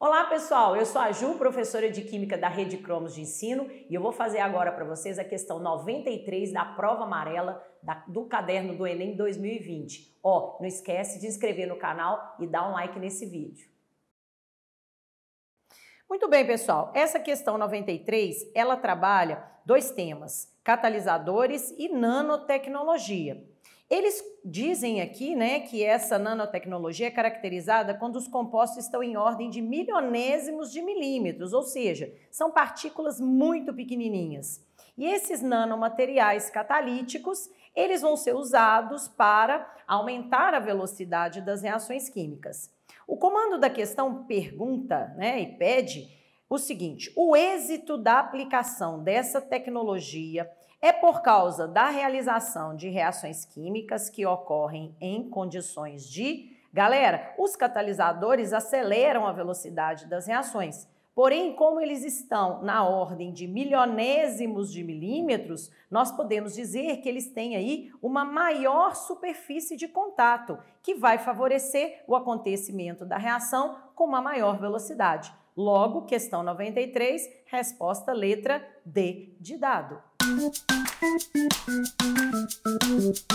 Olá pessoal, eu sou a Ju, professora de Química da Rede Cromos de Ensino e eu vou fazer agora para vocês a questão 93 da prova amarela da, do caderno do Enem 2020. Ó, não esquece de inscrever no canal e dar um like nesse vídeo. Muito bem, pessoal. Essa questão 93, ela trabalha dois temas, catalisadores e nanotecnologia. Eles dizem aqui né, que essa nanotecnologia é caracterizada quando os compostos estão em ordem de milionésimos de milímetros, ou seja, são partículas muito pequenininhas. E esses nanomateriais catalíticos, eles vão ser usados para aumentar a velocidade das reações químicas. O comando da questão pergunta né, e pede o seguinte: o êxito da aplicação dessa tecnologia é por causa da realização de reações químicas que ocorrem em condições de. Galera, os catalisadores aceleram a velocidade das reações. Porém, como eles estão na ordem de milionésimos de milímetros, nós podemos dizer que eles têm aí uma maior superfície de contato, que vai favorecer o acontecimento da reação com uma maior velocidade. Logo, questão 93, resposta letra D de dado. Thank you.